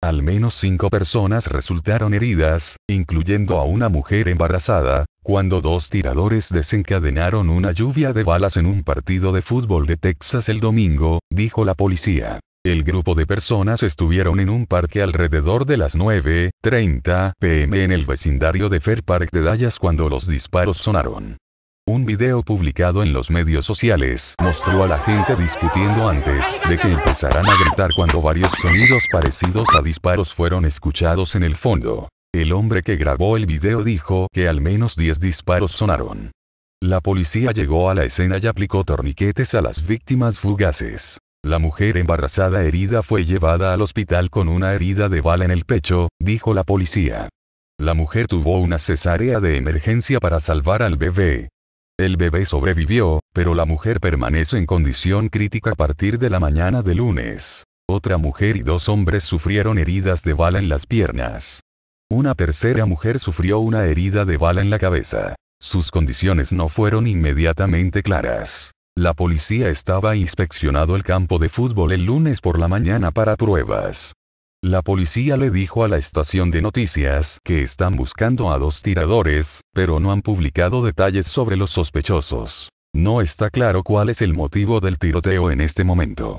Al menos cinco personas resultaron heridas, incluyendo a una mujer embarazada, cuando dos tiradores desencadenaron una lluvia de balas en un partido de fútbol de Texas el domingo, dijo la policía. El grupo de personas estuvieron en un parque alrededor de las 9.30 pm en el vecindario de Fair Park de Dallas cuando los disparos sonaron un video publicado en los medios sociales mostró a la gente discutiendo antes de que empezaran a gritar cuando varios sonidos parecidos a disparos fueron escuchados en el fondo. El hombre que grabó el video dijo que al menos 10 disparos sonaron. La policía llegó a la escena y aplicó torniquetes a las víctimas fugaces. La mujer embarazada herida fue llevada al hospital con una herida de bala en el pecho, dijo la policía. La mujer tuvo una cesárea de emergencia para salvar al bebé. El bebé sobrevivió, pero la mujer permanece en condición crítica a partir de la mañana de lunes. Otra mujer y dos hombres sufrieron heridas de bala en las piernas. Una tercera mujer sufrió una herida de bala en la cabeza. Sus condiciones no fueron inmediatamente claras. La policía estaba inspeccionando el campo de fútbol el lunes por la mañana para pruebas. La policía le dijo a la estación de noticias que están buscando a dos tiradores, pero no han publicado detalles sobre los sospechosos. No está claro cuál es el motivo del tiroteo en este momento.